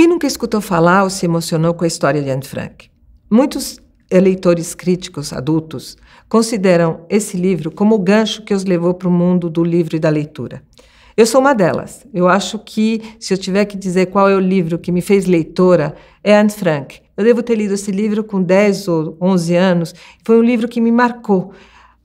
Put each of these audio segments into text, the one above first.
Quem nunca escutou falar ou se emocionou com a história de Anne Frank? Muitos leitores críticos adultos consideram esse livro como o gancho que os levou para o mundo do livro e da leitura. Eu sou uma delas. Eu acho que, se eu tiver que dizer qual é o livro que me fez leitora, é Anne Frank. Eu devo ter lido esse livro com 10 ou 11 anos. Foi um livro que me marcou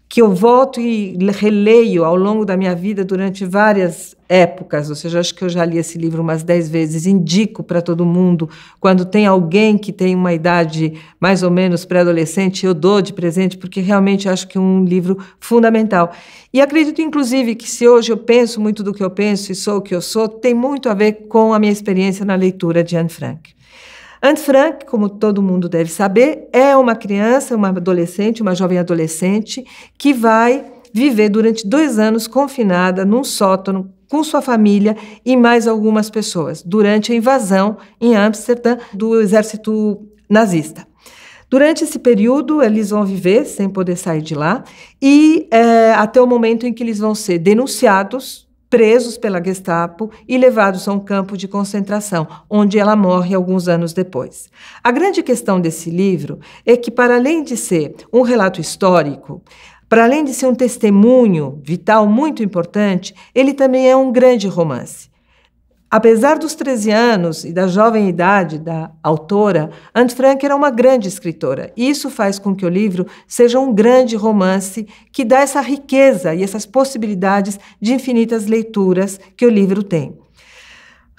que eu volto e releio ao longo da minha vida durante várias épocas, ou seja, acho que eu já li esse livro umas dez vezes, indico para todo mundo, quando tem alguém que tem uma idade mais ou menos pré-adolescente, eu dou de presente, porque realmente acho que é um livro fundamental. E acredito, inclusive, que se hoje eu penso muito do que eu penso e sou o que eu sou, tem muito a ver com a minha experiência na leitura de Anne Frank. Anne Frank, como todo mundo deve saber, é uma criança, uma adolescente, uma jovem adolescente que vai viver durante dois anos confinada num sótão com sua família e mais algumas pessoas durante a invasão em Amsterdã do exército nazista. Durante esse período, eles vão viver sem poder sair de lá e é, até o momento em que eles vão ser denunciados presos pela Gestapo e levados a um campo de concentração, onde ela morre alguns anos depois. A grande questão desse livro é que, para além de ser um relato histórico, para além de ser um testemunho vital muito importante, ele também é um grande romance. Apesar dos 13 anos e da jovem idade da autora, Anne Frank era uma grande escritora. Isso faz com que o livro seja um grande romance que dá essa riqueza e essas possibilidades de infinitas leituras que o livro tem.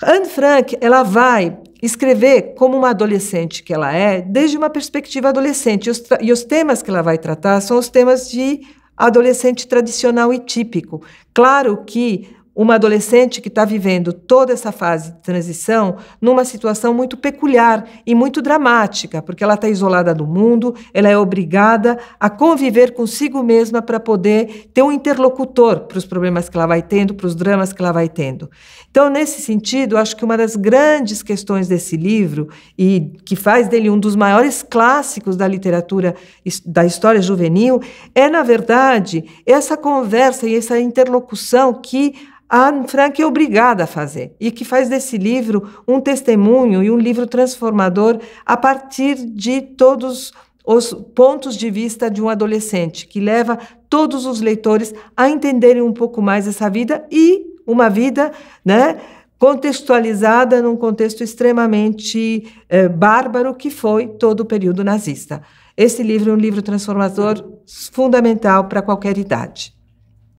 Anne Frank, ela vai escrever como uma adolescente que ela é, desde uma perspectiva adolescente. E os, e os temas que ela vai tratar são os temas de adolescente tradicional e típico. Claro que uma adolescente que está vivendo toda essa fase de transição numa situação muito peculiar e muito dramática, porque ela está isolada do mundo, ela é obrigada a conviver consigo mesma para poder ter um interlocutor para os problemas que ela vai tendo, para os dramas que ela vai tendo. Então, nesse sentido, acho que uma das grandes questões desse livro e que faz dele um dos maiores clássicos da literatura da história juvenil é, na verdade, essa conversa e essa interlocução que a Anne Frank é obrigada a fazer e que faz desse livro um testemunho e um livro transformador a partir de todos os pontos de vista de um adolescente, que leva todos os leitores a entenderem um pouco mais essa vida e uma vida, né? contextualizada num contexto extremamente eh, bárbaro que foi todo o período nazista. Esse livro é um livro transformador fundamental para qualquer idade.